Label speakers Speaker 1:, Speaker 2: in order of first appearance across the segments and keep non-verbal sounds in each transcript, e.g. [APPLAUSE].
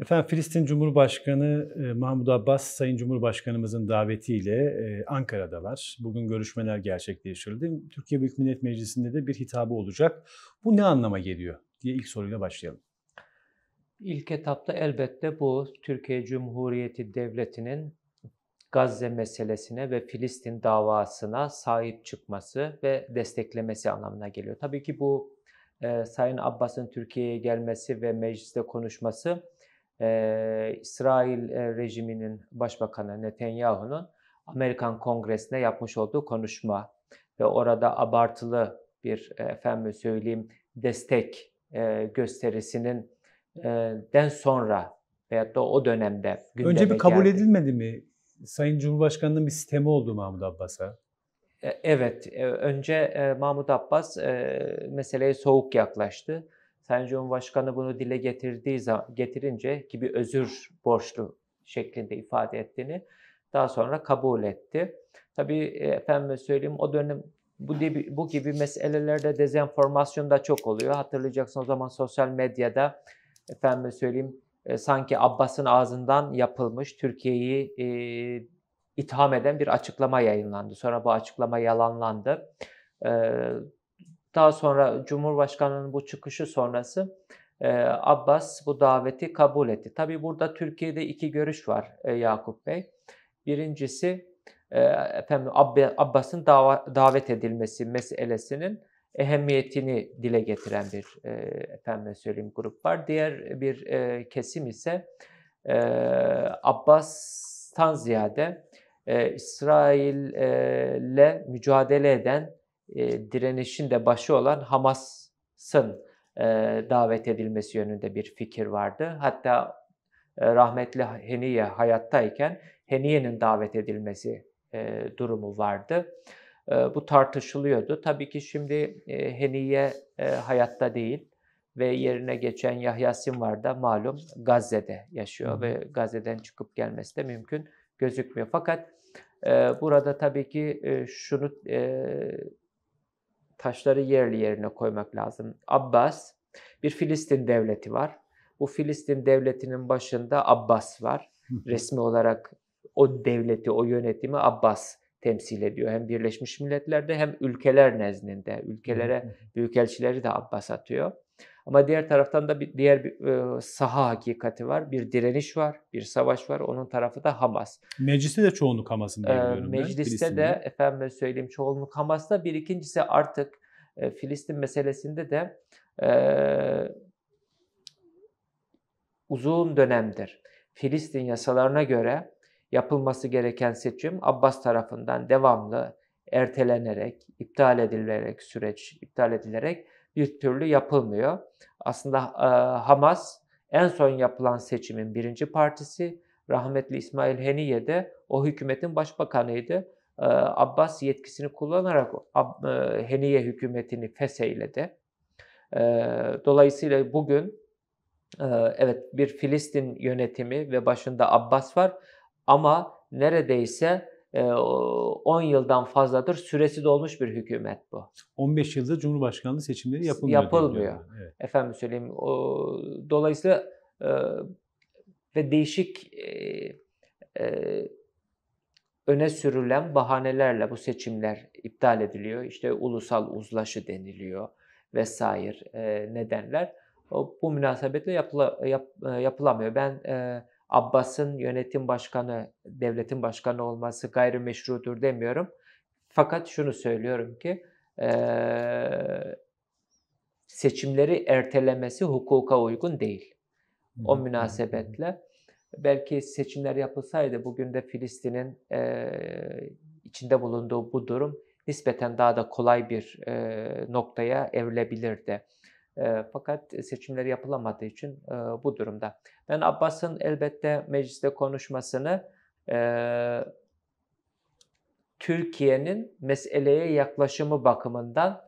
Speaker 1: Efendim Filistin Cumhurbaşkanı e, Mahmud Abbas Sayın Cumhurbaşkanımızın davetiyle e, Ankara'dalar. Bugün görüşmeler gerçekleştirildi. Türkiye Büyük Millet Meclisi'nde de bir hitabı olacak. Bu ne anlama geliyor diye ilk soruyla başlayalım.
Speaker 2: İlk etapta elbette bu Türkiye Cumhuriyeti Devleti'nin Gazze meselesine ve Filistin davasına sahip çıkması ve desteklemesi anlamına geliyor. Tabii ki bu e, Sayın Abbas'ın Türkiye'ye gelmesi ve mecliste konuşması e, İsrail e, rejiminin başbakanı Netanyahu'nun Amerikan Kongresi'ne yapmış olduğu konuşma ve orada abartılı bir efendim söyleyeyim destek e, gösterisinin e, den sonra veyahut da o dönemde Önce bir kabul geldi.
Speaker 1: edilmedi mi? Sayın Cumhurbaşkanı'nın bir sistemi oldu Mahmut Abbas'a.
Speaker 2: E, evet, e, önce Mahmut Abbas meseleye soğuk yaklaştı. Sayın Cumhurbaşkanı bunu dile getirdiği zaman, getirince ki bir özür borçlu şeklinde ifade ettiğini daha sonra kabul etti. Tabii e, efendim söyleyeyim o dönem bu gibi, bu gibi meselelerde dezenformasyon da çok oluyor. Hatırlayacaksın o zaman sosyal medyada efendim söyleyeyim e, sanki Abbas'ın ağzından yapılmış Türkiye'yi e, itham eden bir açıklama yayınlandı. Sonra bu açıklama yalanlandı. E, daha sonra Cumhurbaşkanı'nın bu çıkışı sonrası e, Abbas bu daveti kabul etti. Tabi burada Türkiye'de iki görüş var e, Yakup Bey. Birincisi e, efendim Abbas'ın davet edilmesi meselesinin ehemmiyetini dile getiren bir e, efendim söyleyeyim grup var. Diğer bir e, kesim ise e, Abbas'tan ziyade e, İsrail'le mücadele eden e, direnişin de başı olan Hamas'ın e, davet edilmesi yönünde bir fikir vardı. Hatta e, rahmetli Heniye hayattayken Heniye'nin davet edilmesi e, durumu vardı. E, bu tartışılıyordu. Tabii ki şimdi e, Heniye e, hayatta değil ve yerine geçen Yahya Sinvar da malum Gazze'de yaşıyor hmm. ve Gazze'den çıkıp gelmesi de mümkün gözükmüyor. Fakat e, burada tabii ki e, şunu e, taşları yerli yerine koymak lazım. Abbas bir Filistin devleti var. Bu Filistin devletinin başında Abbas var. Resmi olarak o devleti, o yönetimi Abbas temsil ediyor. Hem Birleşmiş Milletler'de hem ülkeler nezdinde. Ülkelere büyükelçileri de Abbas atıyor. Ama diğer taraftan da bir diğer bir e, saha hakikati var. Bir direniş var, bir savaş var. Onun tarafı da Hamas.
Speaker 1: Mecliste de çoğunluk Hamas'ın diye ee, Mecliste ben, de
Speaker 2: efendim söyleyeyim çoğunluk Hamas'ta. Bir ikincisi artık e, Filistin meselesinde de e, uzun dönemdir Filistin yasalarına göre yapılması gereken seçim Abbas tarafından devamlı ertelenerek, iptal edilerek, süreç iptal edilerek bir türlü yapılmıyor. Aslında e, Hamas en son yapılan seçimin birinci partisi. Rahmetli İsmail Heniye de o hükümetin başbakanıydı. E, Abbas yetkisini kullanarak Ab, e, Heniye hükümetini fesheyledi. E, dolayısıyla bugün e, evet bir Filistin yönetimi ve başında Abbas var ama neredeyse 10 yıldan fazladır süresi dolmuş bir hükümet bu.
Speaker 1: 15 yılda Cumhurbaşkanlığı
Speaker 2: seçimleri yapılmıyor. Yapılmıyor. Evet. Efendim söyleyeyim. dolayısıyla ve değişik öne sürülen bahanelerle bu seçimler iptal ediliyor. İşte ulusal uzlaşı deniliyor vesaire e, nedenler. bu münasebetle yapıla, yap, yapılamıyor. Ben e, Abbas'ın yönetim başkanı, devletin başkanı olması gayrimeşrudur demiyorum. Fakat şunu söylüyorum ki seçimleri ertelemesi hukuka uygun değil. O münasebetle belki seçimler yapılsaydı bugün de Filistin'in içinde bulunduğu bu durum nispeten daha da kolay bir noktaya evrilebilirdi fakat seçimler yapılamadığı için bu durumda. Ben Abbas'ın elbette mecliste konuşmasını Türkiye'nin meseleye yaklaşımı bakımından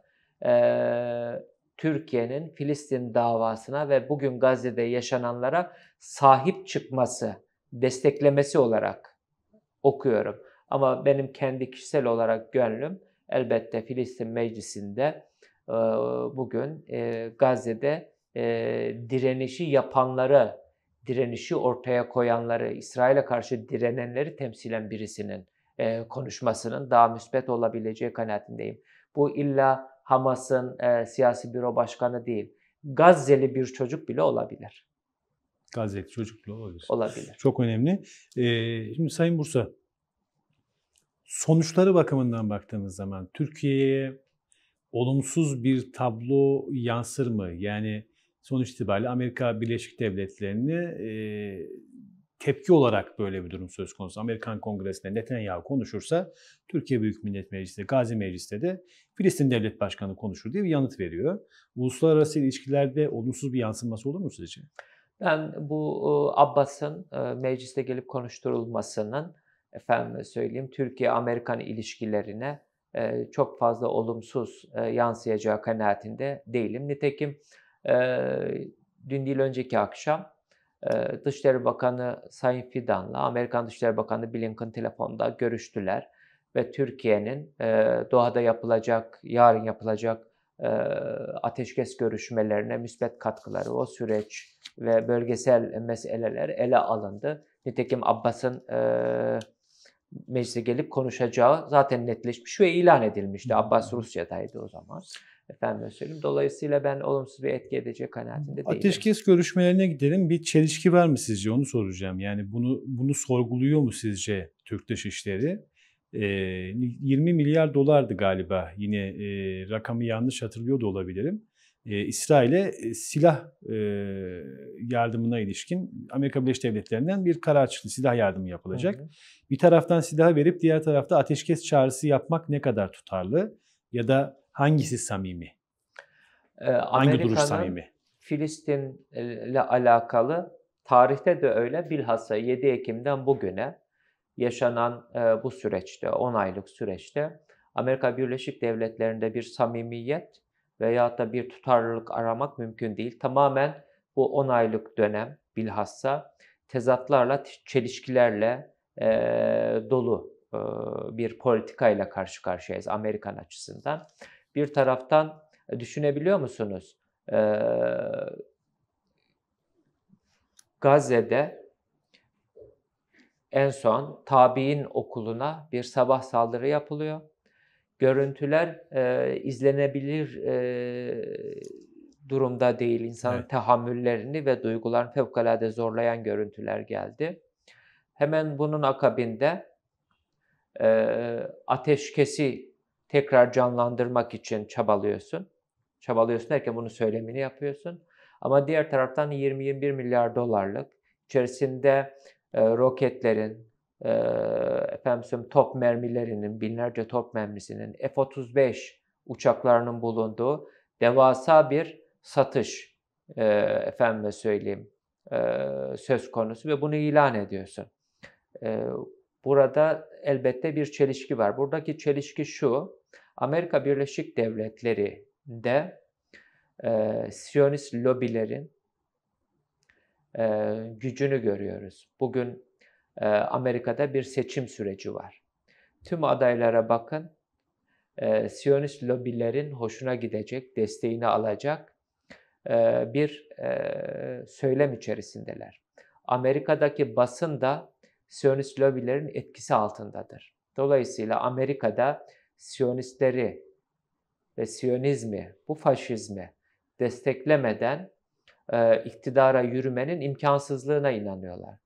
Speaker 2: Türkiye'nin Filistin davasına ve bugün Gazze'de yaşananlara sahip çıkması, desteklemesi olarak okuyorum. Ama benim kendi kişisel olarak gönlüm elbette Filistin Meclisi'nde bugün Gazze'de direnişi yapanları, direnişi ortaya koyanları, İsrail'e karşı direnenleri temsilen birisinin konuşmasının daha müsbet olabileceği kanaatindeyim. Bu illa Hamas'ın siyasi büro başkanı değil, Gazze'li bir çocuk bile olabilir.
Speaker 1: Gazze'li çocuk bile olabilir. Olabilir. Çok önemli. şimdi Sayın Bursa, sonuçları bakımından baktığımız zaman Türkiye'ye olumsuz bir tablo yansır mı? Yani sonuç itibariyle Amerika Birleşik Devletleri'ni e, tepki olarak böyle bir durum söz konusu. Amerikan Kongresi'nde Netanyahu konuşursa Türkiye Büyük Millet Meclisi, Gazi Meclisi'nde de Filistin Devlet Başkanı konuşur diye bir yanıt veriyor. Uluslararası ilişkilerde olumsuz bir yansıması olur mu sizce?
Speaker 2: Ben bu e, Abbas'ın e, mecliste gelip konuşturulmasının efendim söyleyeyim Türkiye-Amerikan ilişkilerine çok fazla olumsuz yansıyacağı kanaatinde değilim. Nitekim dün değil önceki akşam Dışişleri Bakanı Sayın Fidan'la Amerikan Dışişleri Bakanı Blinken telefonda görüştüler ve Türkiye'nin Doha'da yapılacak, yarın yapılacak ateşkes görüşmelerine müsbet katkıları, o süreç ve bölgesel meseleler ele alındı. Nitekim Abbas'ın meclise gelip konuşacağı zaten netleşmiş ve ilan edilmişti. Abbas Rusya'daydı o zaman. Efendim söyleyeyim. Dolayısıyla ben olumsuz bir etki edecek kanaatinde değilim. Ateşkes
Speaker 1: görüşmelerine gidelim. Bir çelişki var mı sizce? Onu soracağım. Yani bunu bunu sorguluyor mu sizce Türk Dışişleri? E, ee, 20 milyar dolardı galiba. Yine e, rakamı yanlış hatırlıyor da olabilirim. Ee, e, İsrail'e silah e, yardımına ilişkin Amerika Birleşik Devletleri'nden bir karar çıktı. Silah yardımı yapılacak. Hı hı. Bir taraftan silah verip diğer tarafta ateşkes çağrısı yapmak ne kadar tutarlı ya da hangisi samimi?
Speaker 2: Ee, Hangi duruş samimi? Filistin'le alakalı tarihte de öyle bilhassa 7 Ekim'den bugüne yaşanan e, bu süreçte, 10 aylık süreçte Amerika Birleşik Devletleri'nde bir samimiyet veya da bir tutarlılık aramak mümkün değil. Tamamen bu 10 aylık dönem bilhassa tezatlarla, çelişkilerle e, dolu e, bir politikayla karşı karşıyayız Amerikan açısından. Bir taraftan e, düşünebiliyor musunuz? E, Gazze'de en son tabi'in okuluna bir sabah saldırı yapılıyor görüntüler e, izlenebilir e, durumda değil. İnsanın evet. tahammüllerini ve duygularını fevkalade zorlayan görüntüler geldi. Hemen bunun akabinde e, ateşkesi tekrar canlandırmak için çabalıyorsun. Çabalıyorsun derken bunu söylemini yapıyorsun. Ama diğer taraftan 20-21 milyar dolarlık içerisinde e, roketlerin, e, efendim top mermilerinin, binlerce top mermisinin, F-35 uçaklarının bulunduğu devasa bir satış e, efendime söyleyeyim e, söz konusu ve bunu ilan ediyorsun. E, burada elbette bir çelişki var. Buradaki çelişki şu, Amerika Birleşik Devletleri'nde e, Siyonist lobilerin e, gücünü görüyoruz. Bugün ee, Amerika'da bir seçim süreci var. Tüm adaylara bakın. E, Siyonist lobilerin hoşuna gidecek, desteğini alacak e, bir e, söylem içerisindeler. Amerika'daki basın da Siyonist lobilerin etkisi altındadır. Dolayısıyla Amerika'da Siyonistleri ve Siyonizmi, bu faşizmi desteklemeden e, iktidara yürümenin imkansızlığına inanıyorlar.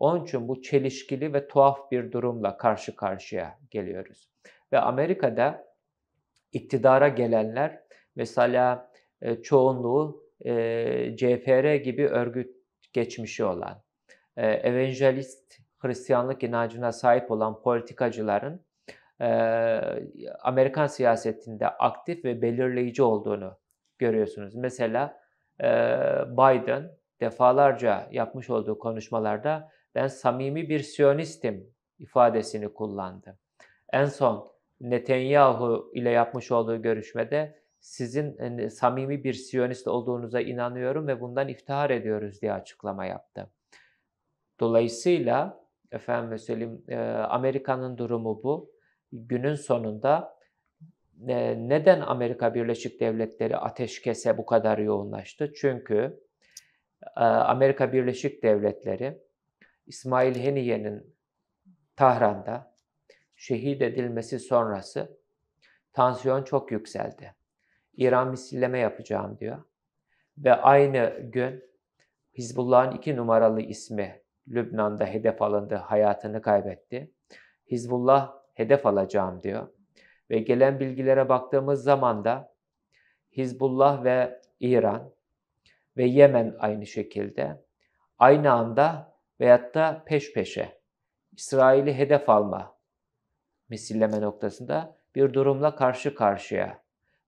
Speaker 2: Onun için bu çelişkili ve tuhaf bir durumla karşı karşıya geliyoruz. Ve Amerika'da iktidara gelenler mesela e, çoğunluğu e, CFR gibi örgüt geçmişi olan, e, evangelist Hristiyanlık inancına sahip olan politikacıların Amerikan siyasetinde aktif ve belirleyici olduğunu görüyorsunuz. Mesela Biden defalarca yapmış olduğu konuşmalarda ben samimi bir Siyonistim ifadesini kullandı. En son Netanyahu ile yapmış olduğu görüşmede sizin samimi bir Siyonist olduğunuza inanıyorum ve bundan iftihar ediyoruz diye açıklama yaptı. Dolayısıyla efendim söyleyeyim Amerika'nın durumu bu. Günün sonunda neden Amerika Birleşik Devletleri ateşkese bu kadar yoğunlaştı? Çünkü Amerika Birleşik Devletleri İsmail Heniye'nin Tahran'da şehit edilmesi sonrası tansiyon çok yükseldi. İran misilleme yapacağım diyor. Ve aynı gün Hizbullah'ın iki numaralı ismi Lübnan'da hedef alındı, hayatını kaybetti. Hizbullah hedef alacağım diyor. Ve gelen bilgilere baktığımız zaman da Hizbullah ve İran ve Yemen aynı şekilde aynı anda veyahut da peş peşe İsrail'i hedef alma misilleme noktasında bir durumla karşı karşıya.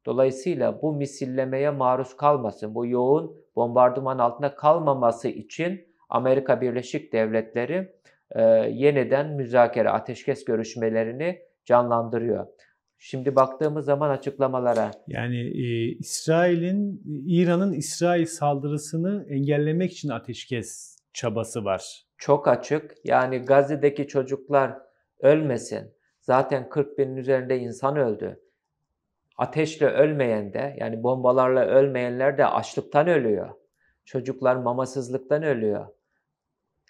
Speaker 2: Dolayısıyla bu misillemeye maruz kalmasın, bu yoğun bombardıman altında kalmaması için Amerika Birleşik Devletleri e, yeniden müzakere, ateşkes görüşmelerini canlandırıyor. Şimdi baktığımız zaman açıklamalara.
Speaker 1: Yani e, İsrail'in, İran'ın İsrail saldırısını engellemek için ateşkes çabası
Speaker 2: var. Çok açık. Yani Gazze'deki çocuklar ölmesin. Zaten 40 binin üzerinde insan öldü. Ateşle ölmeyen de yani bombalarla ölmeyenler de açlıktan ölüyor. Çocuklar mamasızlıktan ölüyor.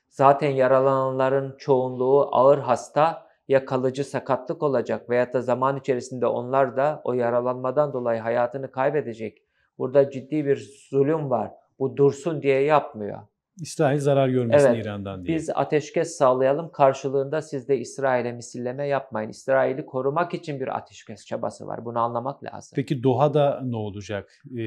Speaker 2: Zaten yaralananların çoğunluğu ağır hasta ya kalıcı sakatlık olacak veya da zaman içerisinde onlar da o yaralanmadan dolayı hayatını kaybedecek. Burada ciddi bir zulüm var. Bu dursun diye yapmıyor.
Speaker 1: İsrail zarar görmesin evet, İran'dan diye.
Speaker 2: Biz ateşkes sağlayalım karşılığında siz de İsrail'e misilleme yapmayın. İsrail'i korumak için bir ateşkes çabası var. Bunu anlamak lazım.
Speaker 1: Peki Doha'da ne olacak? Ee,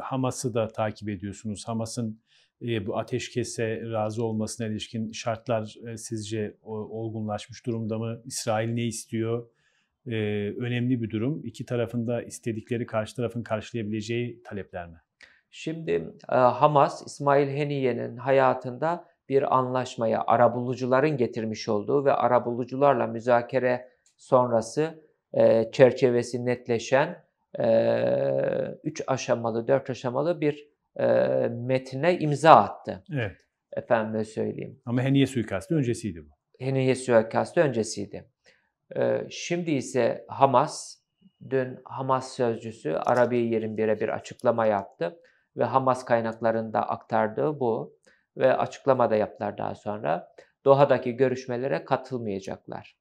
Speaker 1: Hamas'ı da takip ediyorsunuz. Hamas'ın e, bu ateşkese razı olmasına ilişkin şartlar e, sizce o, olgunlaşmış durumda mı? İsrail ne istiyor? Ee, önemli bir durum. İki tarafında istedikleri karşı tarafın karşılayabileceği talepler mi?
Speaker 2: Şimdi e, Hamas İsmail Heniye'nin hayatında bir anlaşmaya arabulucuların getirmiş olduğu ve arabulucularla müzakere sonrası e, çerçevesi netleşen e, üç aşamalı, dört aşamalı bir e, metine imza attı. Evet. Efendime söyleyeyim. Ama Heniye suikastı öncesiydi bu. Heniye suikastı öncesiydi. E, şimdi ise Hamas, dün Hamas sözcüsü Arabi 21'e bir açıklama yaptı ve Hamas kaynaklarında aktardığı bu ve açıklamada yaptılar daha sonra. Doha'daki görüşmelere katılmayacaklar.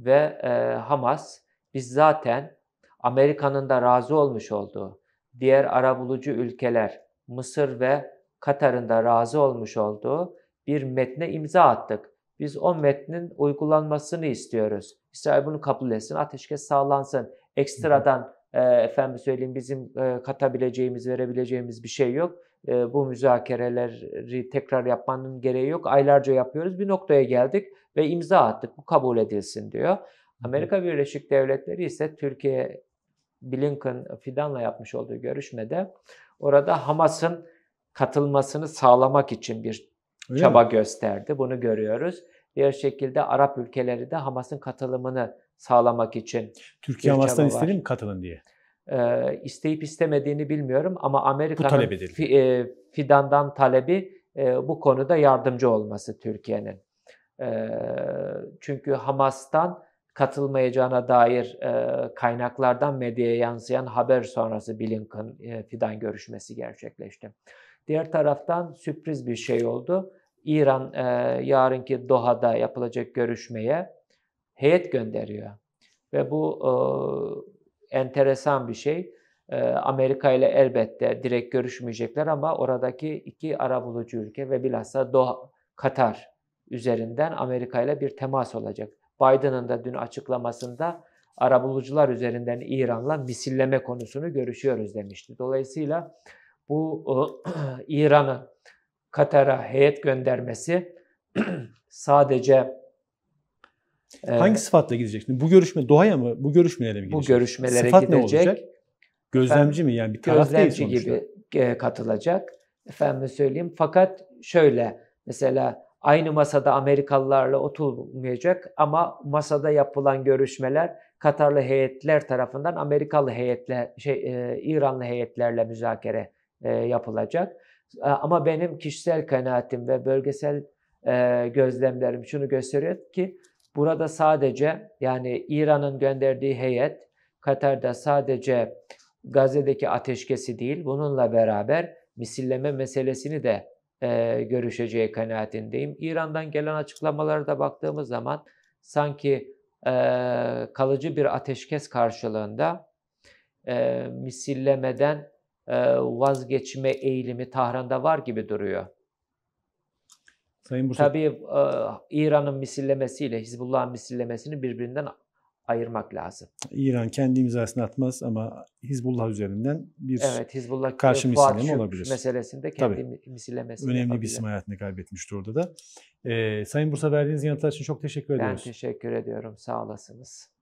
Speaker 2: Ve e, Hamas biz zaten Amerika'nın da razı olmuş olduğu diğer arabulucu ülkeler Mısır ve Katar'ın da razı olmuş olduğu bir metne imza attık. Biz o metnin uygulanmasını istiyoruz. İsrail bunu kabul etsin, ateşkes sağlansın. Ekstradan ee, efendim söyleyeyim bizim e, katabileceğimiz, verebileceğimiz bir şey yok. Ee, bu müzakereleri tekrar yapmanın gereği yok. Aylarca yapıyoruz. Bir noktaya geldik ve imza attık. Bu kabul edilsin diyor. Amerika Birleşik Devletleri ise Türkiye Blinken Fidan'la yapmış olduğu görüşmede orada Hamas'ın katılmasını sağlamak için bir Öyle çaba mi? gösterdi. Bunu görüyoruz. Diğer şekilde Arap ülkeleri de Hamas'ın katılımını sağlamak için. Türkiye Avastan istedi mi katılın diye? E, isteyip istemediğini bilmiyorum ama Amerika'nın fi, e, Fidan'dan talebi e, bu konuda yardımcı olması Türkiye'nin. E, çünkü Hamas'tan katılmayacağına dair e, kaynaklardan medyaya yansıyan haber sonrası Blinken e, Fidan görüşmesi gerçekleşti. Diğer taraftan sürpriz bir şey oldu. İran e, yarınki Doha'da yapılacak görüşmeye heyet gönderiyor. Ve bu e, enteresan bir şey. E, Amerika ile elbette direkt görüşmeyecekler ama oradaki iki arabulucu ülke ve bilhassa Doha, Katar üzerinden Amerika ile bir temas olacak. Biden'ın da dün açıklamasında arabulucular üzerinden İran'la misilleme konusunu görüşüyoruz demişti. Dolayısıyla bu e, [CLEARS THROAT] İran'ın Katar'a heyet göndermesi [CLEARS THROAT] sadece ee, Hangi
Speaker 1: sıfatla gidecek? bu görüşme doğaya mı? Bu görüşmelere mi gidecek? Bu görüşmelere Sıfat gidecek. ne olacak? Gözlemci Efendim, mi? Yani bir taraf gözlemci değil gibi
Speaker 2: e, katılacak. Efendim söyleyeyim. Fakat şöyle mesela aynı masada Amerikalılarla oturmayacak ama masada yapılan görüşmeler Katarlı heyetler tarafından Amerikalı heyetle, şey e, İranlı heyetlerle müzakere e, yapılacak. E, ama benim kişisel kanaatim ve bölgesel e, gözlemlerim şunu gösteriyor ki Burada sadece yani İran'ın gönderdiği heyet Katar'da sadece Gazze'deki ateşkesi değil bununla beraber misilleme meselesini de e, görüşeceği kanaatindeyim. İran'dan gelen açıklamalara da baktığımız zaman sanki e, kalıcı bir ateşkes karşılığında e, misillemeden e, vazgeçme eğilimi Tahran'da var gibi duruyor. Sayın Bursa... Tabii e, İran'ın misillemesiyle Hizbullah'ın misillemesini birbirinden ayırmak lazım.
Speaker 1: İran kendi imzasını atmaz ama Hizbullah üzerinden bir evet, Hizbullah e, karşı misilleme olabilir. meselesinde kendi Tabii.
Speaker 2: misillemesini Önemli yapabilir. bir isim
Speaker 1: hayatını kaybetmişti orada da. Ee, Sayın Bursa verdiğiniz yanıtlar için çok teşekkür ben ediyoruz.
Speaker 2: Ben teşekkür ediyorum. Sağ olasınız.